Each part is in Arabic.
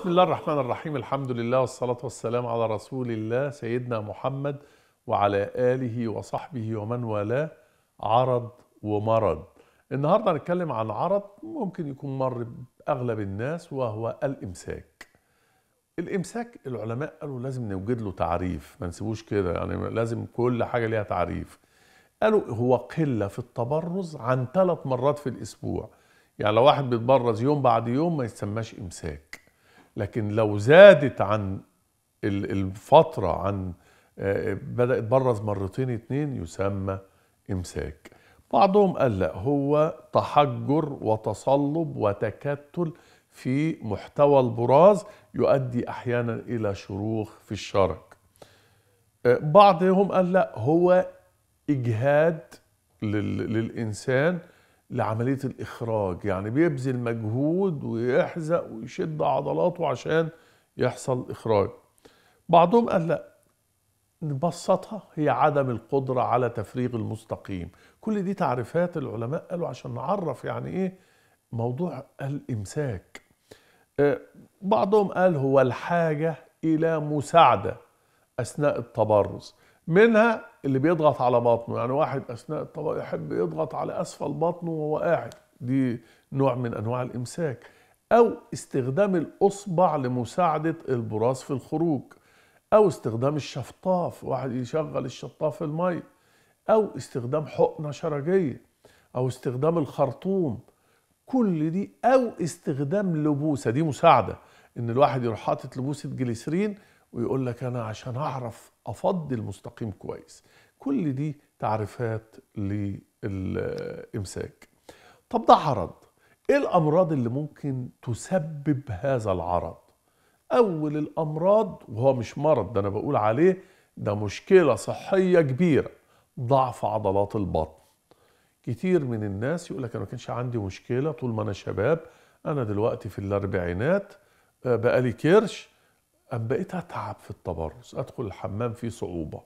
بسم الله الرحمن الرحيم الحمد لله والصلاة والسلام على رسول الله سيدنا محمد وعلى آله وصحبه ومن والاه عرض ومرض النهاردة هنتكلم عن عرض ممكن يكون مر بأغلب الناس وهو الإمساك الإمساك العلماء قالوا لازم نوجد له تعريف ما نسيبوش كده يعني لازم كل حاجة ليها تعريف قالوا هو قلة في التبرز عن ثلاث مرات في الأسبوع يعني لو واحد بيتبرز يوم بعد يوم ما يتسماش إمساك لكن لو زادت عن الفترة عن آه، بدأت برز مرتين اتنين يسمى إمساك بعضهم قال لا هو تحجر وتصلب وتكتل في محتوى البراز يؤدي أحيانا إلى شروخ في الشرج آه، بعضهم قال لا هو إجهاد للإنسان لعملية الإخراج يعني بيبذل مجهود ويحزق ويشد عضلاته عشان يحصل إخراج بعضهم قال لا نبسطها هي عدم القدرة على تفريغ المستقيم كل دي تعريفات العلماء قالوا عشان نعرف يعني إيه موضوع الإمساك آه، بعضهم قال هو الحاجة إلى مساعدة أثناء التبرز منها اللي بيضغط على بطنه يعني واحد اثناء الطلاق يحب يضغط على اسفل بطنه وهو قاعد دي نوع من انواع الامساك او استخدام الاصبع لمساعده البراز في الخروج او استخدام الشفطاف واحد يشغل الشطاف في المي او استخدام حقنه شرجيه او استخدام الخرطوم كل دي او استخدام لبوسه دي مساعده ان الواحد يروح حاطط لبوسه جليسرين ويقول لك انا عشان اعرف افضي المستقيم كويس كل دي تعريفات للامساك طب ده عرض ايه الامراض اللي ممكن تسبب هذا العرض اول الامراض وهو مش مرض ده انا بقول عليه ده مشكله صحيه كبيره ضعف عضلات البطن كتير من الناس يقول لك انا ما كانش عندي مشكله طول ما انا شباب انا دلوقتي في الاربعينات آه، بقالي كرش أم بقيت أتعب في التبرز أدخل الحمام في صعوبة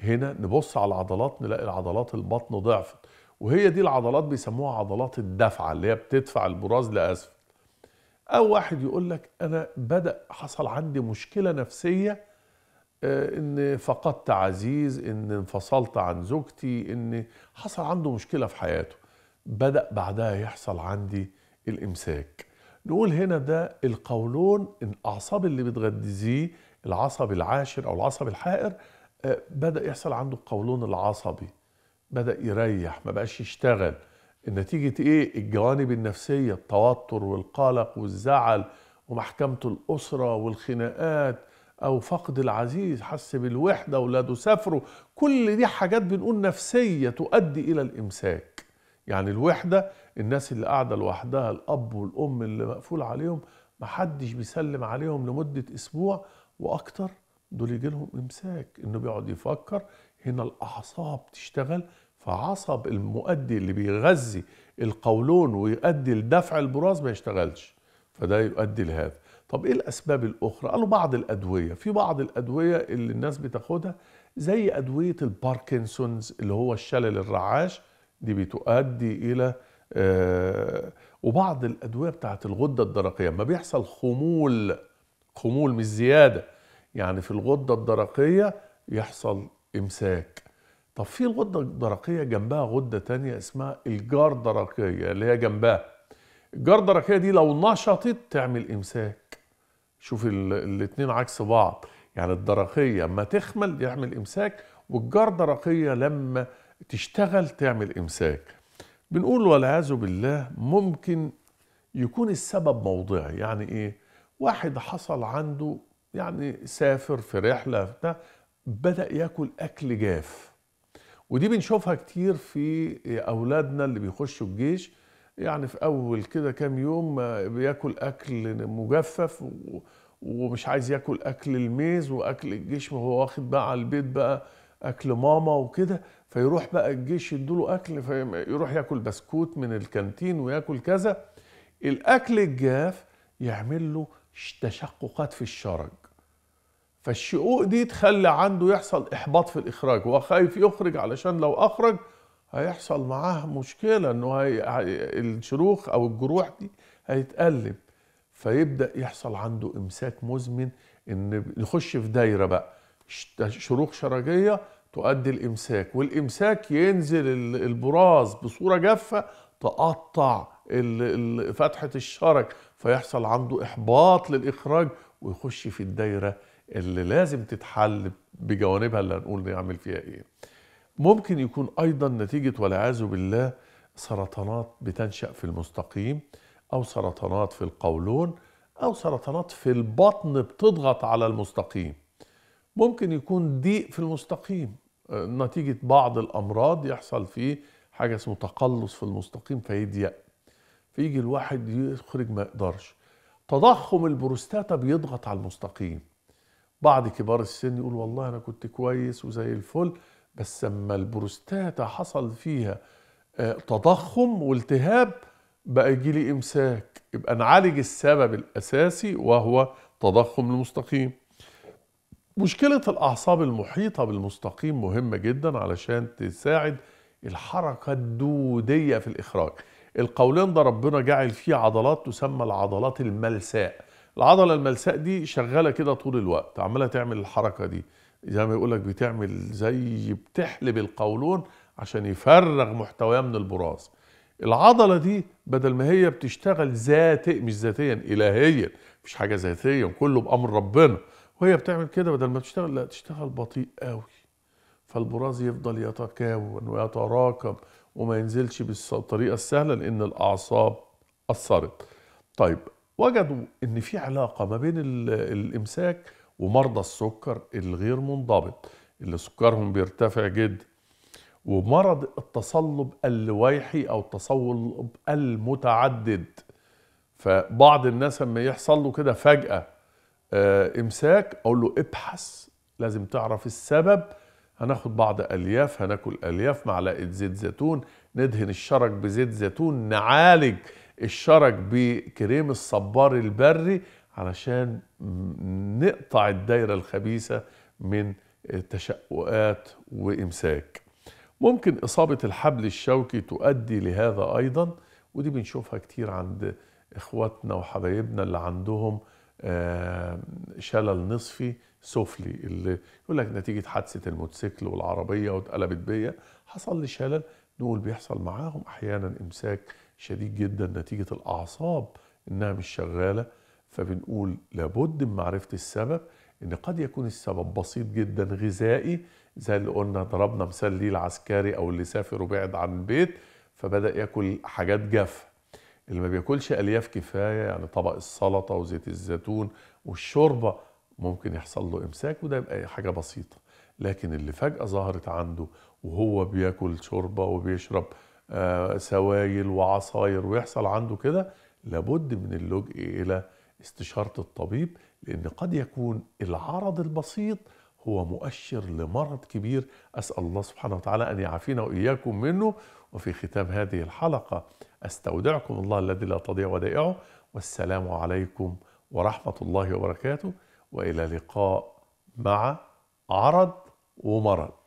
هنا نبص على العضلات نلاقي العضلات البطن ضعفت وهي دي العضلات بيسموها عضلات الدفعة اللي هي بتدفع البراز لأسفل أو واحد يقول لك أنا بدأ حصل عندي مشكلة نفسية آه، إن فقدت عزيز إن انفصلت عن زوجتي إن حصل عنده مشكلة في حياته بدأ بعدها يحصل عندي الإمساك نقول هنا ده القولون الاعصاب اللي بتغذيه العصب العاشر او العصب الحائر آه، بدا يحصل عنده القولون العصبي بدا يريح ما بقاش يشتغل نتيجه ايه الجوانب النفسيه التوتر والقلق والزعل ومحكمه الاسره والخناقات او فقد العزيز حس بالوحده اولاده سافروا كل دي حاجات بنقول نفسيه تؤدي الى الامساك يعني الوحده الناس اللي قاعده لوحدها الاب والام اللي مقفول عليهم محدش بيسلم عليهم لمده اسبوع واكتر دول يجي لهم امساك انه بيقعد يفكر هنا الاعصاب تشتغل فعصب المؤدي اللي بيغذي القولون ويؤدي لدفع البراز ما يشتغلش فده يؤدي لهذا طب ايه الاسباب الاخرى قالوا بعض الادويه في بعض الادويه اللي الناس بتاخدها زي ادويه الباركنسونز اللي هو الشلل الرعاش دي بتؤدي الى آه، وبعض الادويه بتاعت الغده الدرقيه ما بيحصل خمول خمول مش زياده يعني في الغده الدرقيه يحصل امساك طب في الغده الدرقيه جنبها غده تانية اسمها الجار درقيه اللي هي جنبها الجار درقيه دي لو نشطت تعمل امساك شوف الاثنين عكس بعض يعني الدرقيه اما تخمل يعمل امساك والجار درقيه لما تشتغل تعمل امساك بنقول والعياذ بالله ممكن يكون السبب موضعي يعني ايه واحد حصل عنده يعني سافر في رحله بتاع بدا ياكل اكل جاف ودي بنشوفها كتير في اولادنا اللي بيخشوا الجيش يعني في اول كده كام يوم بياكل اكل مجفف ومش عايز ياكل اكل الميز واكل الجيش وهو واخد بقى على البيت بقى اكل ماما وكده فيروح بقى الجيش يدوله اكل فيروح ياكل بسكوت من الكانتين وياكل كذا الاكل الجاف يعمل له تشققات في الشرج فالشقوق دي تخلي عنده يحصل احباط في الاخراج هو خايف يخرج علشان لو اخرج هيحصل معاه مشكله انه هي... الشروخ او الجروح دي هيتقلب فيبدا يحصل عنده امساك مزمن ان يخش في دايره بقى شروخ شرجيه تؤدي الامساك والامساك ينزل البراز بصوره جافه تقطع فتحه الشرج فيحصل عنده احباط للاخراج ويخش في الدايره اللي لازم تتحل بجوانبها اللي هنقول نعمل فيها ايه ممكن يكون ايضا نتيجه والعياذ بالله سرطانات بتنشا في المستقيم او سرطانات في القولون او سرطانات في البطن بتضغط على المستقيم ممكن يكون ضيق في المستقيم آه، نتيجة بعض الأمراض يحصل فيه حاجة اسمه تقلص في المستقيم فيضيق فيجي الواحد يخرج ما يقدرش تضخم البروستاتا بيضغط على المستقيم بعض كبار السن يقول والله أنا كنت كويس وزي الفل بس لما البروستاتا حصل فيها آه، تضخم والتهاب بقى يجي لي إمساك يبقى نعالج السبب الأساسي وهو تضخم المستقيم مشكلة الأعصاب المحيطة بالمستقيم مهمة جدا علشان تساعد الحركة الدودية في الإخراج القولين ده ربنا جعل فيه عضلات تسمى العضلات الملساء العضلة الملساء دي شغالة كده طول الوقت عمالة تعمل الحركة دي زي ما يقولك بتعمل زي بتحلب القولون عشان يفرغ محتواه من البراز العضلة دي بدل ما هي بتشتغل ذاتي مش ذاتيا إلهيا مش حاجة ذاتيا كله بأمر ربنا وهي بتعمل كده بدل ما تشتغل لا تشتغل بطيء قوي فالبراز يفضل يتكون ويتراكم وما ينزلش بالطريقة السهلة لأن الأعصاب أثرت طيب وجدوا ان في علاقه ما بين الامساك ومرضى السكر الغير منضبط اللي سكرهم بيرتفع جدا ومرض التصلب اللويحي او التصلب المتعدد فبعض الناس لما يحصل له كده فجاه آه، امساك اقول له ابحث لازم تعرف السبب هناخد بعض الياف هناكل الياف معلقه زيت زيتون ندهن الشرج بزيت زيتون نعالج الشرج بكريم الصبار البري علشان نقطع الدايره الخبيثه من تشققات وامساك ممكن اصابه الحبل الشوكي تؤدي لهذا ايضا ودي بنشوفها كتير عند اخواتنا وحبايبنا اللي عندهم آه، شلل نصفي سفلي اللي يقول لك نتيجه حادثه الموتوسيكل والعربيه واتقلبت بيا حصل لي شلل نقول بيحصل معاهم احيانا امساك شديد جدا نتيجه الاعصاب انها مش شغاله فبنقول لابد من معرفه السبب ان قد يكون السبب بسيط جدا غذائي زي اللي قلنا ضربنا مثال ليه العسكري او اللي سافر وبعد عن البيت فبدا ياكل حاجات جافه اللي ما بياكلش الياف كفايه يعني طبق السلطه وزيت الزيتون والشوربه ممكن يحصل له امساك وده يبقى حاجه بسيطه لكن اللي فجاه ظهرت عنده وهو بياكل شوربه وبيشرب آه سوائل وعصاير ويحصل عنده كده لابد من اللجوء الى استشاره الطبيب لان قد يكون العرض البسيط هو مؤشر لمرض كبير اسال الله سبحانه وتعالى ان يعافينا واياكم منه وفي ختام هذه الحلقه أستودعكم الله الذي لا تضيع ودائعه والسلام عليكم ورحمة الله وبركاته وإلى لقاء مع عرض ومرض